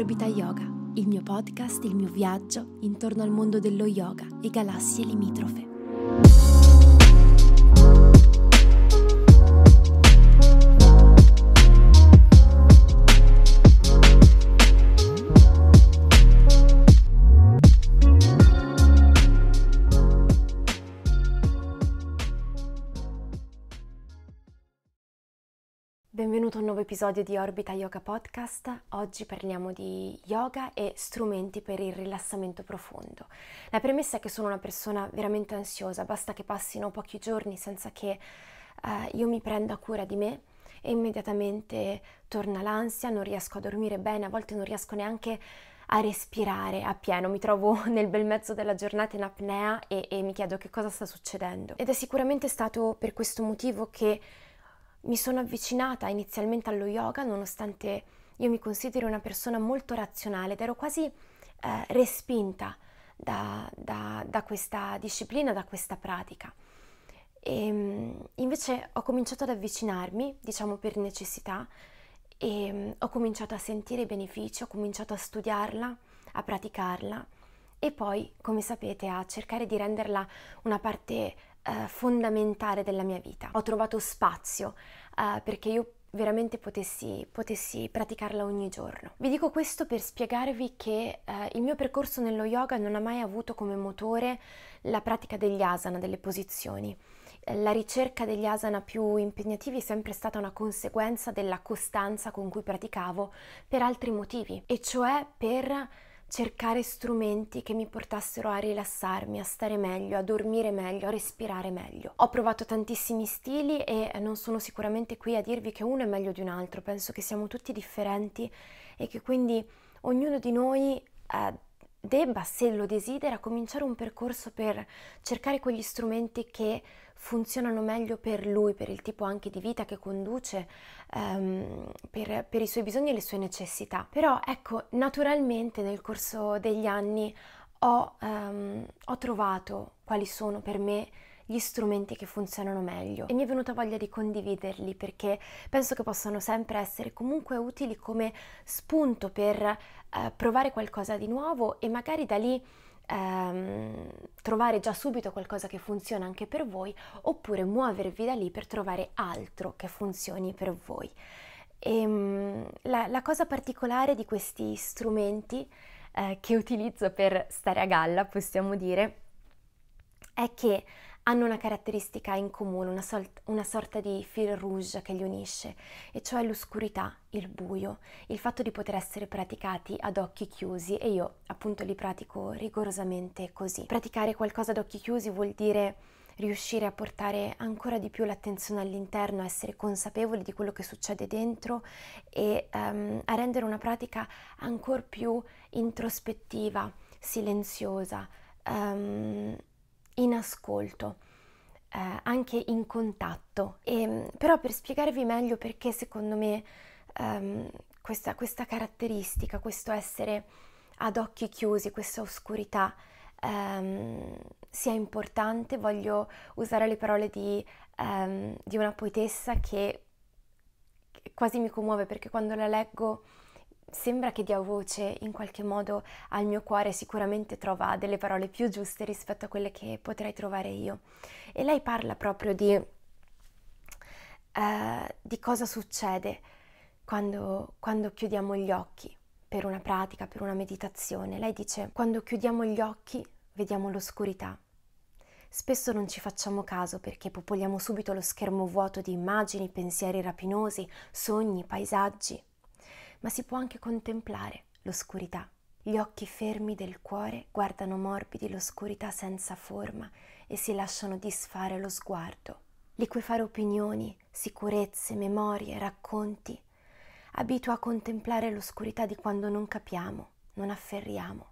Orbita Yoga, il mio podcast, il mio viaggio intorno al mondo dello yoga e galassie limitrofe. nuovo episodio di Orbita Yoga Podcast. Oggi parliamo di yoga e strumenti per il rilassamento profondo. La premessa è che sono una persona veramente ansiosa, basta che passino pochi giorni senza che eh, io mi prenda cura di me e immediatamente torna l'ansia, non riesco a dormire bene, a volte non riesco neanche a respirare a pieno, mi trovo nel bel mezzo della giornata in apnea e, e mi chiedo che cosa sta succedendo. Ed è sicuramente stato per questo motivo che mi sono avvicinata inizialmente allo yoga nonostante io mi considero una persona molto razionale ed ero quasi eh, respinta da, da, da, questa disciplina, da questa pratica. E, ehm, invece ho cominciato ad avvicinarmi, diciamo per necessità, e ehm, ho cominciato a sentire i benefici, ho cominciato a studiarla, a praticarla e poi, come sapete, a cercare di renderla una parte eh, fondamentale della mia vita. Ho trovato spazio uh, perché io veramente potessi, potessi, praticarla ogni giorno. Vi dico questo per spiegarvi che eh, il mio percorso nello yoga non ha mai avuto come motore la pratica degli asana, delle posizioni. Eh, la ricerca degli asana più impegnativi è sempre stata una conseguenza della costanza con cui praticavo per altri motivi, e cioè per cercare strumenti che mi portassero a rilassarmi, a stare meglio, a dormire meglio, a respirare meglio. Ho provato tantissimi stili e non sono sicuramente qui a dirvi che uno è meglio di un altro, penso che siamo tutti differenti e che quindi ognuno di noi eh, debba, se lo desidera, cominciare un percorso per cercare quegli strumenti che funzionano meglio per lui, per il tipo anche di vita che conduce, ehm, per, per, i suoi bisogni e le sue necessità. Però ecco, naturalmente nel corso degli anni ho, ehm, ho trovato quali sono per me gli strumenti che funzionano meglio e mi è venuta voglia di condividerli perché penso che possano sempre essere comunque utili come spunto per eh, provare qualcosa di nuovo e magari da lì ehm, trovare già subito qualcosa che funziona anche per voi oppure muovervi da lì per trovare altro che funzioni per voi. E, ehm, la, la, cosa particolare di questi strumenti eh, che utilizzo per stare a galla, possiamo dire, è che hanno una caratteristica in comune, una, sol- una sorta di fil rouge che li unisce, e cioè l'oscurità, il buio, il fatto di poter essere praticati ad occhi chiusi e io appunto li pratico rigorosamente così. Praticare qualcosa ad occhi chiusi vuol dire riuscire a portare ancora di più l'attenzione all'interno, a essere consapevoli di quello che succede dentro e um, a rendere una pratica ancora più introspettiva, silenziosa. Um, in ascolto, eh, anche in contatto. E, mm, però per spiegarvi meglio perché secondo me ehm, questa, questa, caratteristica, questo essere ad occhi chiusi, questa oscurità ehm, sia importante, voglio usare le parole di, ehm, di una poetessa che quasi mi commuove perché quando la leggo sembra che dia voce in qualche modo al mio cuore, sicuramente trova delle parole più giuste rispetto a quelle che potrei trovare io. E lei parla proprio di, eh, di cosa succede quando, quando chiudiamo gli occhi per una pratica, per una meditazione. Lei dice, quando chiudiamo gli occhi vediamo l'oscurità. Spesso non ci facciamo caso perché popoliamo subito lo schermo vuoto di immagini, pensieri rapinosi, sogni, paesaggi ma si può anche contemplare l'oscurità. Gli occhi fermi del cuore guardano morbidi l'oscurità senza forma e si lasciano disfare lo sguardo. Liquefare opinioni, sicurezze, memorie, racconti. Abitua a contemplare l'oscurità di quando non capiamo, non afferriamo.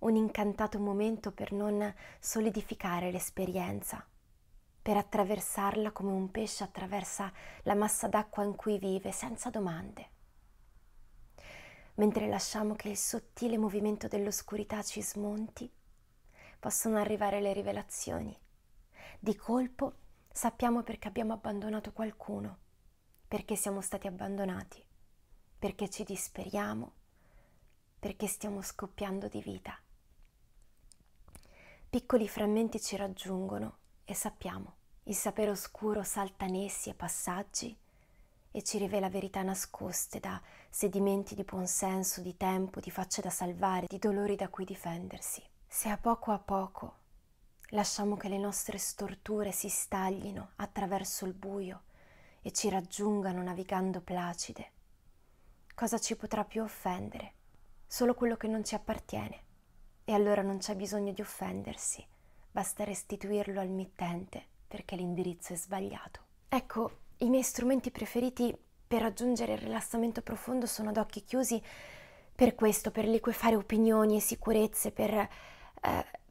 Un incantato momento per non solidificare l'esperienza, per attraversarla come un pesce attraversa la massa d'acqua in cui vive, senza domande. Mentre lasciamo che il sottile movimento dell'oscurità ci smonti, possono arrivare le rivelazioni. Di colpo sappiamo perché abbiamo abbandonato qualcuno, perché siamo stati abbandonati, perché ci disperiamo, perché stiamo scoppiando di vita. Piccoli frammenti ci raggiungono e sappiamo, il sapere oscuro salta nessi e passaggi e ci rivela verità nascoste da sedimenti di buonsenso, di tempo, di facce da salvare, di dolori da cui difendersi. Se a poco a poco lasciamo che le nostre storture si staglino attraverso il buio e ci raggiungano navigando placide, cosa ci potrà più offendere? Solo quello che non ci appartiene. E allora non c'è bisogno di offendersi basta restituirlo al mittente perché l'indirizzo è sbagliato. Ecco, i miei strumenti preferiti per raggiungere il rilassamento profondo sono ad occhi chiusi per questo, per liquefare opinioni e sicurezze, per, eh,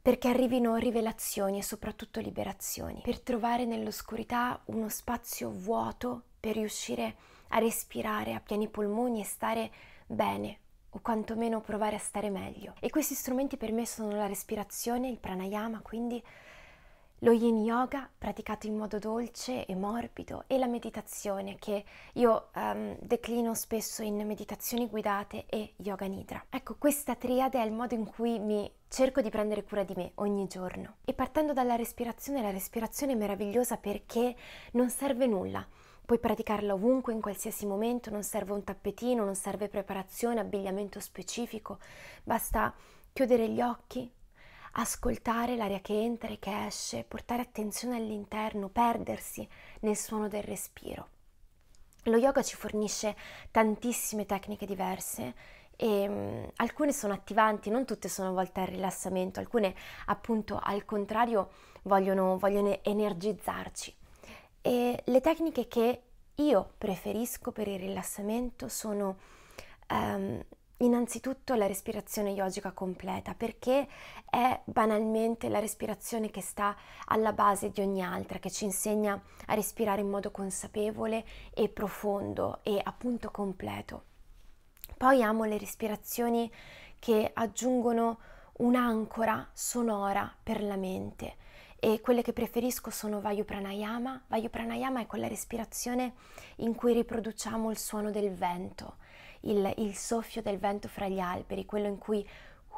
perché arrivino rivelazioni e soprattutto liberazioni, per trovare nell'oscurità uno spazio vuoto per riuscire a respirare a pieni polmoni e stare bene o quantomeno provare a stare meglio. E questi strumenti per me sono la respirazione, il pranayama, quindi lo yin yoga praticato in modo dolce e morbido e la meditazione che io um, declino spesso in meditazioni guidate e yoga nidra. Ecco, questa triade è il modo in cui mi cerco di prendere cura di me ogni giorno. E partendo dalla respirazione, la respirazione è meravigliosa perché non serve nulla Puoi praticarla ovunque, in qualsiasi momento, non serve un tappetino, non serve preparazione, abbigliamento specifico, basta chiudere gli occhi, ascoltare l'aria che entra e che esce, portare attenzione all'interno, perdersi nel suono del respiro. Lo yoga ci fornisce tantissime tecniche diverse e mh, mm, alcune sono attivanti, non tutte sono volte al rilassamento, alcune appunto al contrario vogliono, vogliono energizzarci. E le tecniche che io preferisco per il rilassamento sono um, innanzitutto la respirazione yogica completa perché è banalmente la respirazione che sta alla base di ogni altra, che ci insegna a respirare in modo consapevole e profondo e appunto completo. Poi amo le respirazioni che aggiungono un'ancora sonora per la mente e quelle che preferisco sono Vayu Pranayama. Vayu Pranayama è quella respirazione in cui riproduciamo il suono del vento, il, il soffio del vento fra gli alberi, quello in cui uh,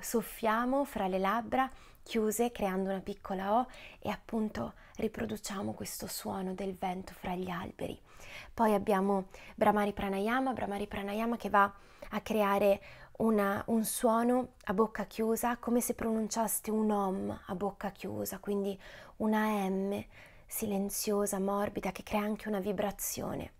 soffiamo fra le labbra chiuse creando una piccola O e appunto riproduciamo questo suono del vento fra gli alberi. Poi abbiamo Brahmari Pranayama, Brahmari Pranayama che va a creare una, un suono a bocca chiusa come se pronunciaste un om a bocca chiusa, quindi una M silenziosa, morbida, che crea anche una vibrazione.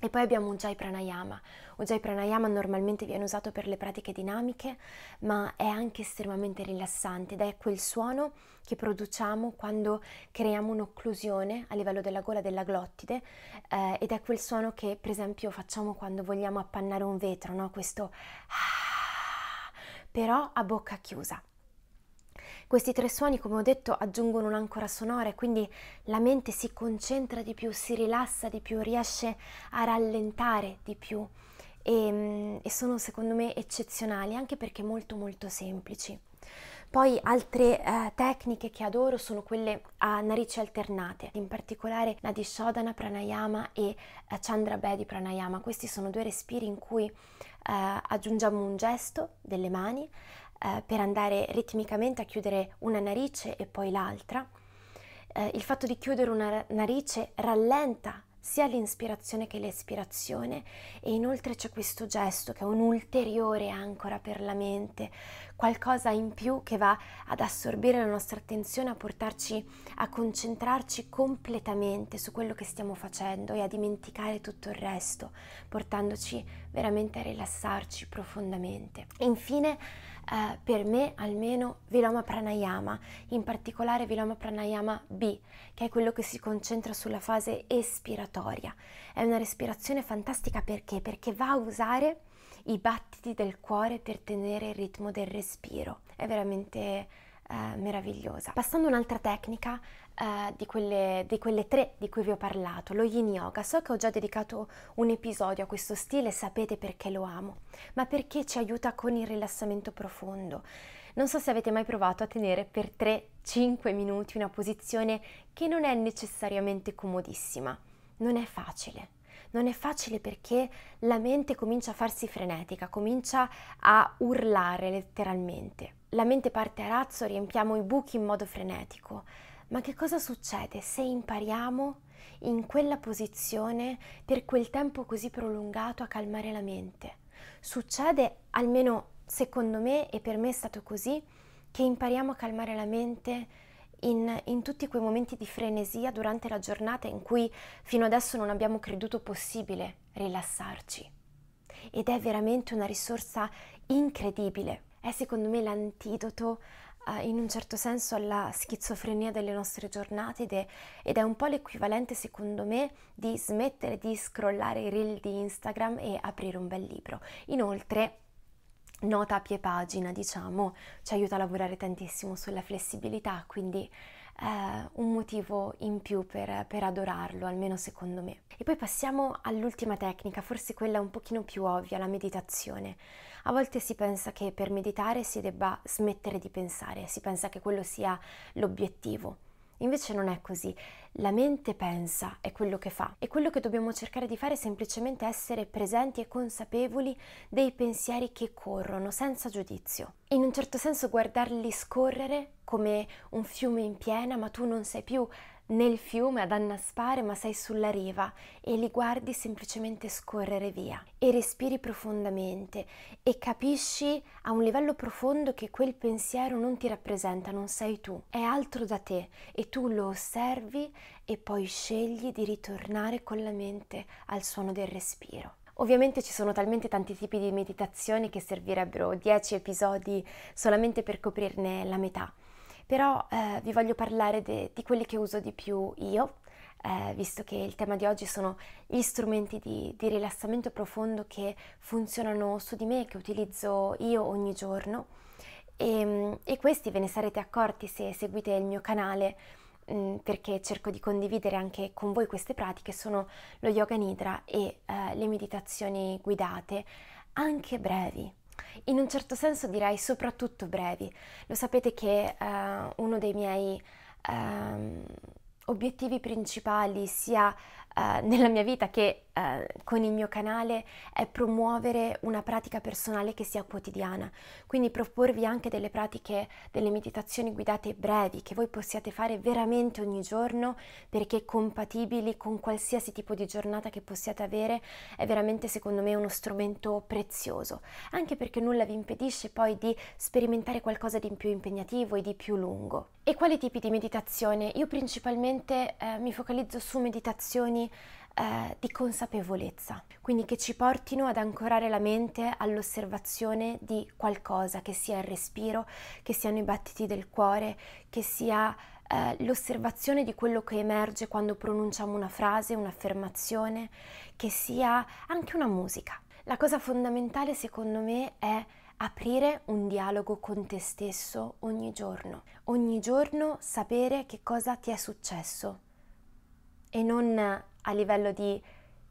E poi abbiamo un Jai Pranayama. Un Jai Pranayama normalmente viene usato per le pratiche dinamiche, ma è anche estremamente rilassante ed è quel suono che produciamo quando creiamo un'occlusione a livello della gola della glottide eh, ed è quel suono che per esempio facciamo quando vogliamo appannare un vetro, no? Questo ah, però a bocca chiusa. Questi tre suoni, come ho detto, aggiungono un'ancora sonora e quindi la mente si concentra di più, si rilassa di più, riesce a rallentare di più e, ehm, e sono secondo me eccezionali anche perché molto molto semplici. Poi altre eh, tecniche che adoro sono quelle a narici alternate, in particolare la di Shodhana Pranayama e eh, Chandra Bedi Pranayama. Questi sono due respiri in cui eh, aggiungiamo un gesto delle mani, eh, per andare ritmicamente a chiudere una narice e poi l'altra. Eh, il fatto di chiudere una narice rallenta sia l'inspirazione che l'espirazione e inoltre c'è questo gesto che è un ulteriore ancora per la mente, qualcosa in più che va ad assorbire la nostra attenzione, a portarci a concentrarci completamente su quello che stiamo facendo e a dimenticare tutto il resto, portandoci veramente a rilassarci profondamente. Infine, eh, per me almeno Viloma Pranayama, in particolare Viloma Pranayama B, che è quello che si concentra sulla fase espiratoria. È una respirazione fantastica perché? Perché va a usare i battiti del cuore per tenere il ritmo del respiro. È veramente eh, meravigliosa. Passando un'altra tecnica eh, di, quelle, di, quelle, tre di cui vi ho parlato, lo yin yoga. So che ho già dedicato un episodio a questo stile, sapete perché lo amo, ma perché ci aiuta con il rilassamento profondo. Non so se avete mai provato a tenere per 3-5 minuti una posizione che non è necessariamente comodissima, non è facile non è facile perché la mente comincia a farsi frenetica, comincia a urlare letteralmente. La mente parte a razzo, riempiamo i buchi in modo frenetico. Ma che cosa succede se impariamo in quella posizione per quel tempo così prolungato a calmare la mente? Succede, almeno secondo me e per me è stato così, che impariamo a calmare la mente in, in, tutti quei momenti di frenesia durante la giornata in cui fino adesso non abbiamo creduto possibile rilassarci. Ed è veramente una risorsa incredibile. È secondo me l'antidoto eh, in un certo senso alla schizofrenia delle nostre giornate ed è, ed è un po' l'equivalente secondo me di smettere di scrollare i reel di Instagram e aprire un bel libro. Inoltre nota a pie pagina, diciamo, ci aiuta a lavorare tantissimo sulla flessibilità, quindi eh, un motivo in più per, per adorarlo, almeno secondo me. E poi passiamo all'ultima tecnica, forse quella un pochino più ovvia, la meditazione. A volte si pensa che per meditare si debba smettere di pensare, si pensa che quello sia l'obiettivo. Invece non è così. La mente pensa, è quello che fa. E quello che dobbiamo cercare di fare è semplicemente essere presenti e consapevoli dei pensieri che corrono, senza giudizio. In un certo senso guardarli scorrere come un fiume in piena, ma tu non sei più nel fiume ad annaspare, ma sei sulla riva e li guardi semplicemente scorrere via e respiri profondamente e capisci a un livello profondo che quel pensiero non ti rappresenta, non sei tu, è altro da te e tu lo osservi e poi scegli di ritornare con la mente al suono del respiro. Ovviamente ci sono talmente tanti tipi di meditazioni che servirebbero 10 episodi solamente per coprirne la metà però eh, vi voglio parlare de, di quelli che uso di più io, eh, visto che il tema di oggi sono gli strumenti di, di rilassamento profondo che funzionano su di me, che utilizzo io ogni giorno. E, ehm, e questi ve ne sarete accorti se seguite il mio canale mm, perché cerco di condividere anche con voi queste pratiche sono lo yoga nidra e eh, le meditazioni guidate anche brevi in un certo senso direi soprattutto brevi. Lo sapete che uh, uno dei miei uh, obiettivi principali sia eh, nella mia vita che uh, con il mio canale è promuovere una pratica personale che sia quotidiana, quindi proporvi anche delle pratiche, delle meditazioni guidate brevi che voi possiate fare veramente ogni giorno perché compatibili con qualsiasi tipo di giornata che possiate avere, è veramente secondo me uno strumento prezioso, anche perché nulla vi impedisce poi di sperimentare qualcosa di più impegnativo e di più lungo. E quali tipi di meditazione? Io principalmente eh, mi focalizzo su meditazioni eh, di consapevolezza, quindi che ci portino ad ancorare la mente all'osservazione di qualcosa, che sia il respiro, che siano i battiti del cuore, che sia eh, l'osservazione di quello che emerge quando pronunciamo una frase, un'affermazione, che sia anche una musica. La cosa fondamentale secondo me è aprire un dialogo con te stesso ogni giorno, ogni giorno sapere che cosa ti è successo e non a livello di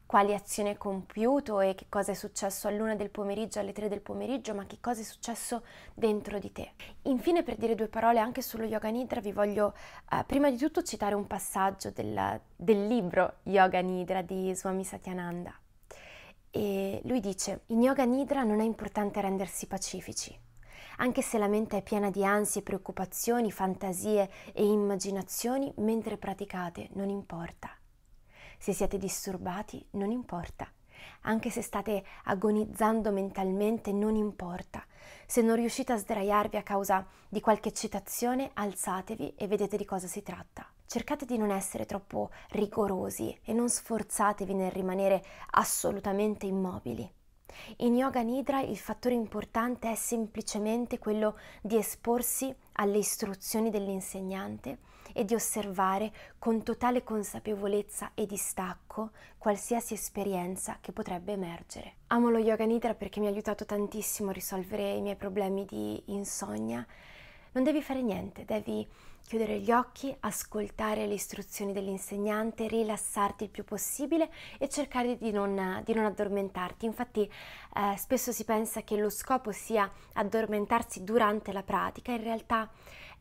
quali azioni hai compiuto e che cosa è successo all'una del pomeriggio, alle tre del pomeriggio, ma che cosa è successo dentro di te. Infine, per dire due parole anche sullo Yoga Nidra, vi voglio eh, prima di tutto citare un passaggio del, del libro Yoga Nidra di Swami Satyananda. E lui dice, in Yoga Nidra non è importante rendersi pacifici, anche se la mente è piena di ansie, preoccupazioni, fantasie e immaginazioni, mentre praticate non importa. Se siete disturbati, non importa. Anche se state agonizzando mentalmente, non importa. Se non riuscite a sdraiarvi a causa di qualche eccitazione, alzatevi e vedete di cosa si tratta. Cercate di non essere troppo rigorosi e non sforzatevi nel rimanere assolutamente immobili. In Yoga Nidra il fattore importante è semplicemente quello di esporsi alle istruzioni dell'insegnante e di osservare con totale consapevolezza e distacco qualsiasi esperienza che potrebbe emergere. Amo lo Yoga Nidra perché mi ha aiutato tantissimo a risolvere i miei problemi di insonnia non devi fare niente, devi chiudere gli occhi, ascoltare le istruzioni dell'insegnante, rilassarti il più possibile e cercare di non, di non addormentarti. Infatti eh, spesso si pensa che lo scopo sia addormentarsi durante la pratica, in realtà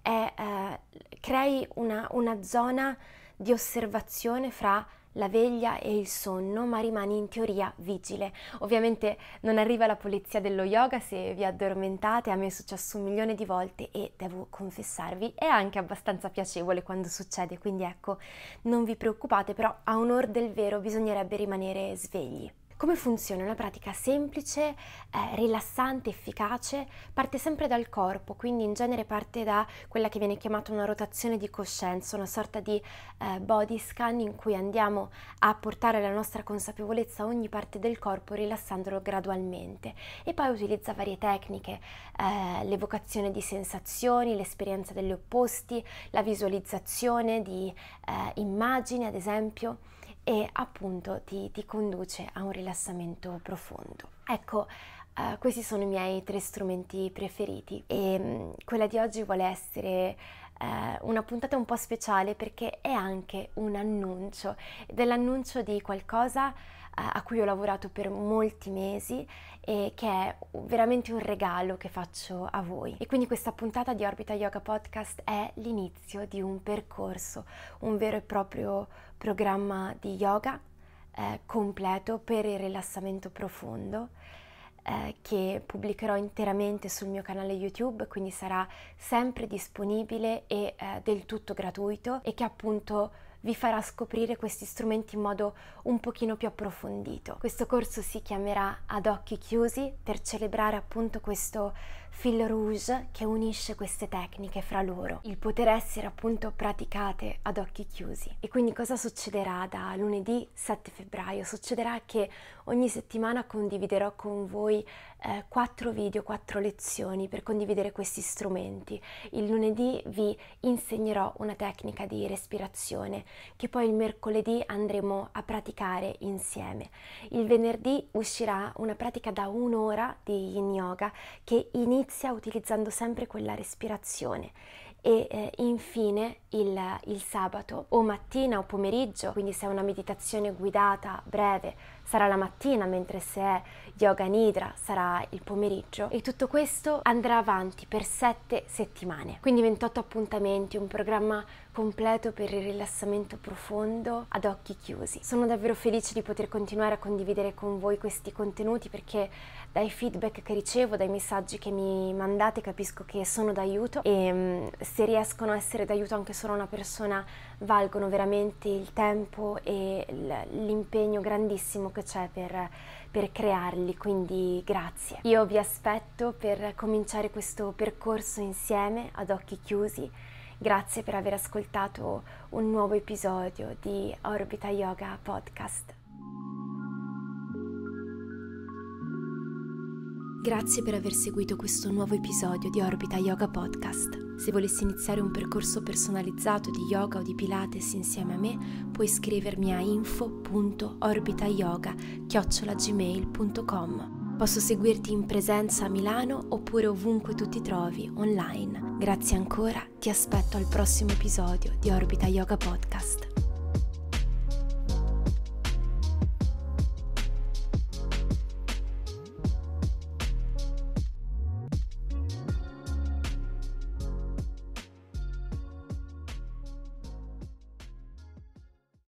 è, eh, crei una, una zona di osservazione fra la veglia e il sonno, ma rimani in teoria vigile. Ovviamente non arriva la polizia dello yoga se vi addormentate, a me è successo un milione di volte e devo confessarvi è anche abbastanza piacevole quando succede, quindi ecco, non vi preoccupate, però a onor del vero bisognerebbe rimanere svegli. Come funziona? Una pratica semplice, eh, rilassante, efficace, parte sempre dal corpo, quindi in genere parte da quella che viene chiamata una rotazione di coscienza, una sorta di eh, body scan in cui andiamo a portare la nostra consapevolezza a ogni parte del corpo rilassandolo gradualmente e poi utilizza varie tecniche, eh, l'evocazione di sensazioni, l'esperienza degli opposti, la visualizzazione di eh, immagini ad esempio e appunto ti, ti conduce a un rilassamento profondo. Ecco, eh, questi sono i miei tre strumenti preferiti e mh, mm, quella di oggi vuole essere eh, una puntata un po' speciale perché è anche un annuncio ed è l'annuncio di qualcosa eh, a cui ho lavorato per molti mesi e che è veramente un regalo che faccio a voi. E quindi questa puntata di Orbita Yoga Podcast è l'inizio di un percorso, un vero e proprio programma di yoga eh, completo per il rilassamento profondo eh, che pubblicherò interamente sul mio canale YouTube, quindi sarà sempre disponibile e eh, del tutto gratuito e che appunto vi farà scoprire questi strumenti in modo un pochino più approfondito. Questo corso si chiamerà Ad occhi chiusi per celebrare appunto questo fil rouge che unisce queste tecniche fra loro, il poter essere appunto praticate ad occhi chiusi. E quindi cosa succederà da lunedì 7 febbraio? Succederà che ogni settimana condividerò con voi eh, 4 video, 4 lezioni per condividere questi strumenti. Il lunedì vi insegnerò una tecnica di respirazione che poi il mercoledì andremo a praticare insieme. Il venerdì uscirà una pratica da un'ora di yin yoga che inizia inizia utilizzando sempre quella respirazione e eh, infine il, il sabato o mattina o pomeriggio, quindi se è una meditazione guidata breve sarà la mattina, mentre se è yoga nidra sarà il pomeriggio e tutto questo andrà avanti per 7 settimane. Quindi 28 appuntamenti, un programma completo per il rilassamento profondo ad occhi chiusi. Sono davvero felice di poter continuare a condividere con voi questi contenuti perché dai feedback che ricevo, dai messaggi che mi mandate capisco che sono d'aiuto e mm, se riescono a essere d'aiuto anche solo a una persona valgono veramente il tempo e l'impegno grandissimo che c'è per, per crearli, quindi grazie. Io vi aspetto per cominciare questo percorso insieme ad occhi chiusi. Grazie per aver ascoltato un nuovo episodio di Orbita Yoga Podcast. Grazie per aver seguito questo nuovo episodio di Orbita Yoga Podcast. Se volessi iniziare un percorso personalizzato di yoga o di pilates insieme a me, puoi scrivermi a info.orbitayoga.gmail.com Posso seguirti in presenza a Milano oppure ovunque tu ti trovi online. Grazie ancora, ti aspetto al prossimo episodio di Orbita Yoga Podcast.